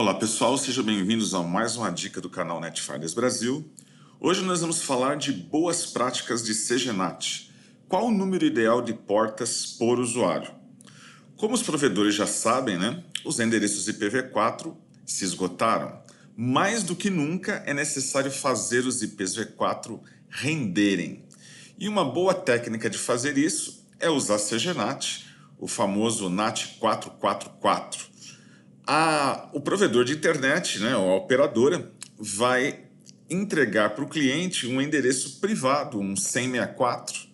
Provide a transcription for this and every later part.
Olá pessoal, sejam bem-vindos a mais uma dica do canal NetFinance Brasil. Hoje nós vamos falar de boas práticas de CGNAT. Qual o número ideal de portas por usuário? Como os provedores já sabem, né, os endereços IPv4 se esgotaram. Mais do que nunca é necessário fazer os IPv4 renderem. E uma boa técnica de fazer isso é usar CGNAT, o famoso NAT 444 a, o provedor de internet, né, ou a operadora, vai entregar para o cliente um endereço privado, um 164.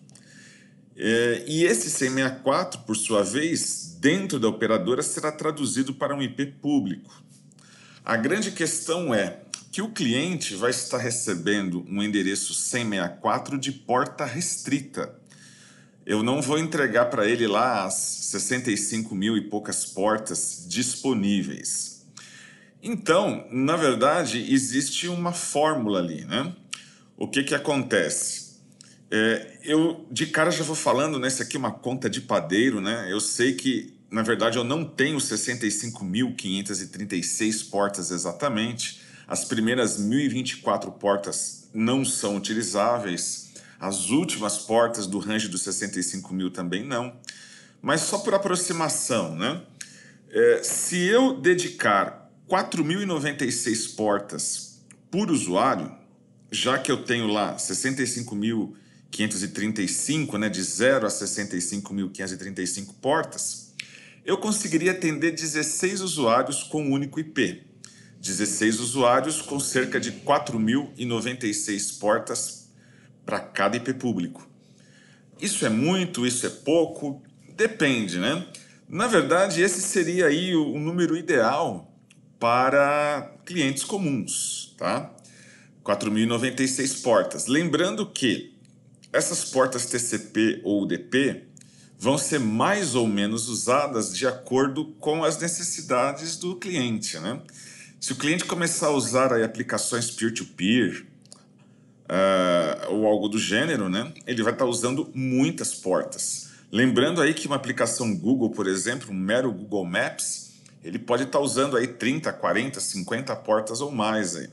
É, e esse 164, por sua vez, dentro da operadora, será traduzido para um IP público. A grande questão é que o cliente vai estar recebendo um endereço 164 de porta restrita eu não vou entregar para ele lá as 65 mil e poucas portas disponíveis. Então, na verdade, existe uma fórmula ali, né? O que que acontece? É, eu de cara já vou falando nessa né, aqui é uma conta de padeiro, né? Eu sei que na verdade eu não tenho 65.536 portas exatamente. As primeiras 1.024 portas não são utilizáveis as últimas portas do range dos 65 mil também não. Mas só por aproximação, né? É, se eu dedicar 4.096 portas por usuário, já que eu tenho lá 65.535, né, de 0 a 65.535 portas, eu conseguiria atender 16 usuários com um único IP. 16 usuários com cerca de 4.096 portas para cada IP público. Isso é muito, isso é pouco, depende, né? Na verdade, esse seria aí o, o número ideal para clientes comuns, tá? 4.096 portas. Lembrando que essas portas TCP ou UDP vão ser mais ou menos usadas de acordo com as necessidades do cliente, né? Se o cliente começar a usar aí, aplicações peer-to-peer, peer to peer uh, ou algo do gênero, né? Ele vai estar tá usando muitas portas. Lembrando aí que uma aplicação Google, por exemplo, um mero Google Maps, ele pode estar tá usando aí 30, 40, 50 portas ou mais aí.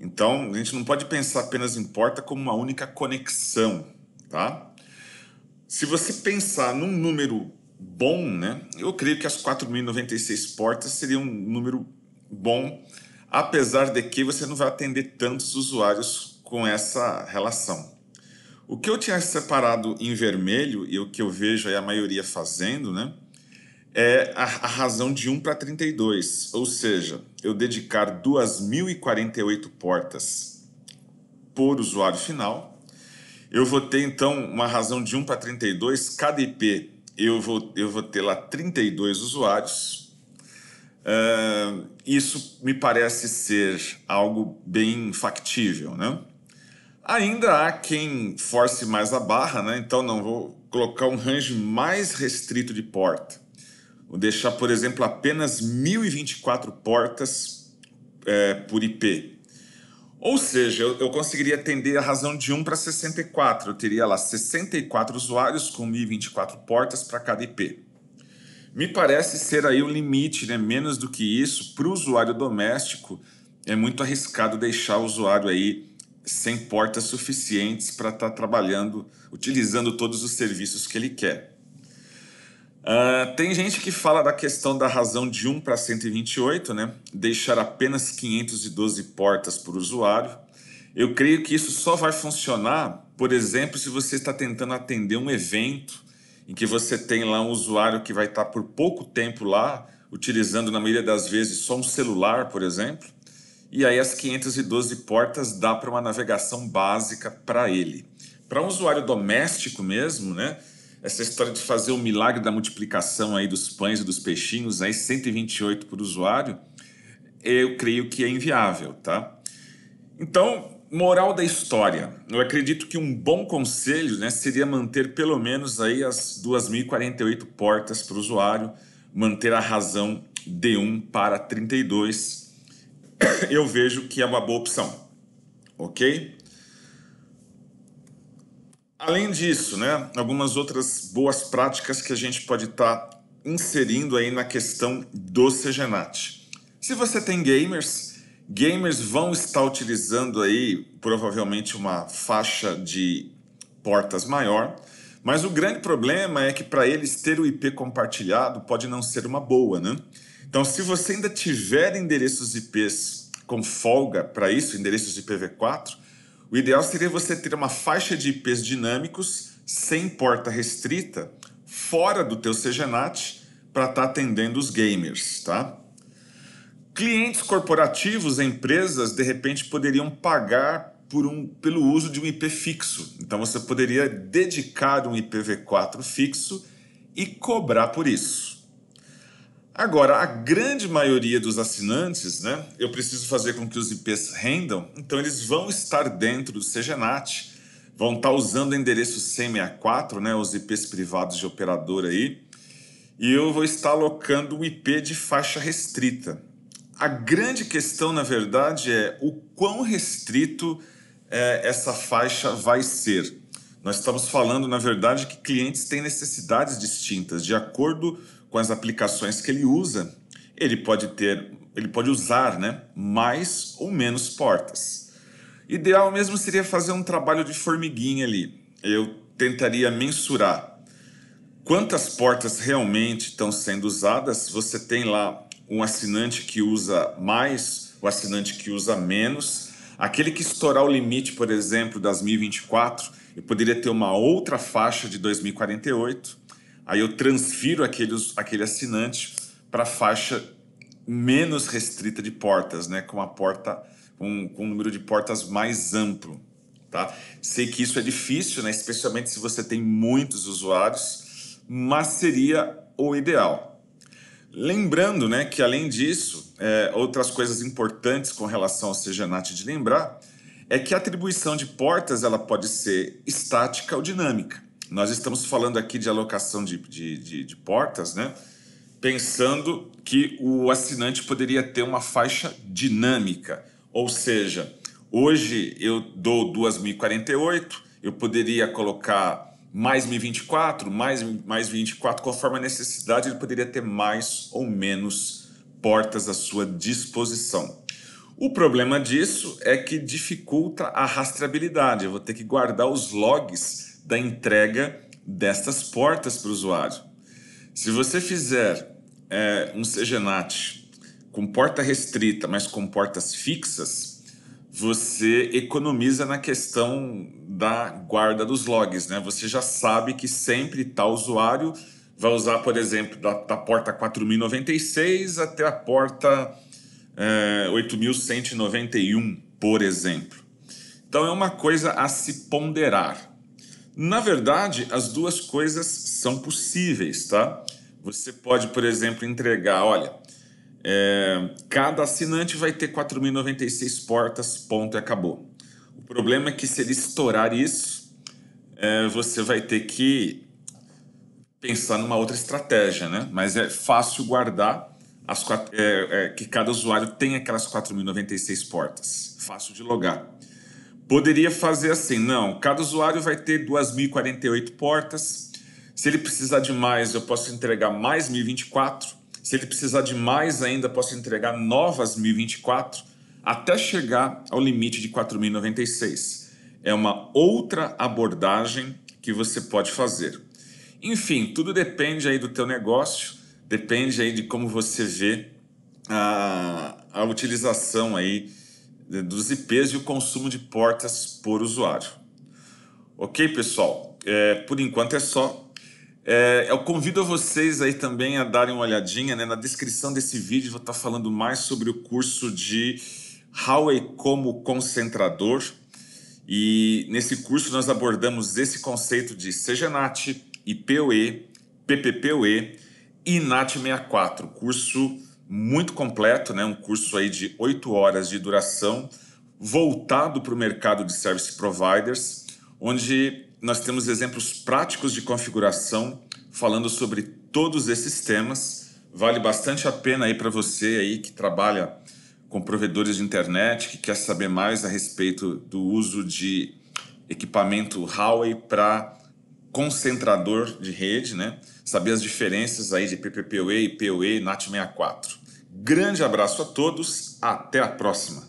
Então, a gente não pode pensar apenas em porta como uma única conexão, tá? Se você pensar num número bom, né? Eu creio que as 4.096 portas seria um número bom, apesar de que você não vai atender tantos usuários com essa relação. O que eu tinha separado em vermelho e o que eu vejo a maioria fazendo, né? É a, a razão de 1 para 32, ou seja, eu dedicar 2.048 portas por usuário final. Eu vou ter então uma razão de 1 para 32, cada IP eu vou, eu vou ter lá 32 usuários. Uh, isso me parece ser algo bem factível, né? Ainda há quem force mais a barra, né? então não vou colocar um range mais restrito de porta. Vou deixar, por exemplo, apenas 1024 portas é, por IP. Ou seja, eu, eu conseguiria atender a razão de 1 para 64. Eu teria lá 64 usuários com 1024 portas para cada IP. Me parece ser aí o limite, né? menos do que isso, para o usuário doméstico é muito arriscado deixar o usuário aí sem portas suficientes para estar tá trabalhando, utilizando todos os serviços que ele quer. Uh, tem gente que fala da questão da razão de 1 para 128, né? deixar apenas 512 portas por usuário. Eu creio que isso só vai funcionar, por exemplo, se você está tentando atender um evento em que você tem lá um usuário que vai estar tá por pouco tempo lá, utilizando na maioria das vezes só um celular, por exemplo e aí as 512 portas dá para uma navegação básica para ele. Para um usuário doméstico mesmo, né? Essa história de fazer o milagre da multiplicação aí dos pães e dos peixinhos, aí 128 por usuário, eu creio que é inviável, tá? Então, moral da história. Eu acredito que um bom conselho né, seria manter pelo menos aí as 2.048 portas para o usuário, manter a razão D1 para 32 eu vejo que é uma boa opção, ok? Além disso, né, algumas outras boas práticas que a gente pode estar tá inserindo aí na questão do Segenat. Se você tem gamers, gamers vão estar utilizando aí provavelmente uma faixa de portas maior, mas o grande problema é que para eles ter o IP compartilhado pode não ser uma boa, né? Então, se você ainda tiver endereços IPs com folga para isso, endereços IPv4, o ideal seria você ter uma faixa de IPs dinâmicos sem porta restrita fora do teu CGNAT para estar tá atendendo os gamers, tá? Clientes corporativos, empresas, de repente poderiam pagar por um, pelo uso de um IP fixo. Então você poderia dedicar um IPv4 fixo e cobrar por isso. Agora, a grande maioria dos assinantes, né, eu preciso fazer com que os IPs rendam, então eles vão estar dentro do CGNAT, vão estar usando o endereço 164, né, os IPs privados de operador aí, e eu vou estar alocando o IP de faixa restrita. A grande questão, na verdade, é o quão restrito é, essa faixa vai ser. Nós estamos falando, na verdade, que clientes têm necessidades distintas, de acordo com com as aplicações que ele usa, ele pode ter, ele pode usar, né, mais ou menos portas. Ideal mesmo seria fazer um trabalho de formiguinha ali. Eu tentaria mensurar quantas portas realmente estão sendo usadas. Você tem lá um assinante que usa mais, o assinante que usa menos. Aquele que estourar o limite, por exemplo, das 1024, eu poderia ter uma outra faixa de 2048 Aí eu transfiro aqueles, aquele assinante para a faixa menos restrita de portas, né? Com a porta com, com um número de portas mais amplo, tá? Sei que isso é difícil, né? Especialmente se você tem muitos usuários, mas seria o ideal. Lembrando, né, que além disso, é, outras coisas importantes com relação ao CGNAT de lembrar é que a atribuição de portas ela pode ser estática ou dinâmica nós estamos falando aqui de alocação de, de, de, de portas, né? pensando que o assinante poderia ter uma faixa dinâmica, ou seja, hoje eu dou 2.048, eu poderia colocar mais 1.024, mais, mais 24, conforme a necessidade, ele poderia ter mais ou menos portas à sua disposição. O problema disso é que dificulta a rastreabilidade, eu vou ter que guardar os logs da entrega destas portas para o usuário. Se você fizer é, um CGNAT com porta restrita, mas com portas fixas, você economiza na questão da guarda dos logs. Né? Você já sabe que sempre tal usuário vai usar, por exemplo, da, da porta 4096 até a porta é, 8191, por exemplo. Então é uma coisa a se ponderar. Na verdade, as duas coisas são possíveis, tá? Você pode, por exemplo, entregar, olha, é, cada assinante vai ter 4.096 portas, ponto e acabou. O problema é que se ele estourar isso, é, você vai ter que pensar numa outra estratégia, né? Mas é fácil guardar as quatro, é, é que cada usuário tem aquelas 4.096 portas. Fácil de logar poderia fazer assim, não, cada usuário vai ter 2.048 portas, se ele precisar de mais, eu posso entregar mais 1.024, se ele precisar de mais ainda, posso entregar novas 1.024, até chegar ao limite de 4.096. É uma outra abordagem que você pode fazer. Enfim, tudo depende aí do teu negócio, depende aí de como você vê a, a utilização aí dos IPs e o consumo de portas por usuário. Ok, pessoal? É, por enquanto é só. É, eu convido vocês aí também a darem uma olhadinha né? na descrição desse vídeo. Vou estar falando mais sobre o curso de Huawei como concentrador. E nesse curso nós abordamos esse conceito de CGNAT, IPOE, PPPoE e NAT64, curso muito completo, né? um curso aí de oito horas de duração, voltado para o mercado de service providers, onde nós temos exemplos práticos de configuração falando sobre todos esses temas. Vale bastante a pena aí para você aí que trabalha com provedores de internet, que quer saber mais a respeito do uso de equipamento Huawei para concentrador de rede, né? Saber as diferenças aí de PPPoE e PoE NAT64. Grande abraço a todos, até a próxima!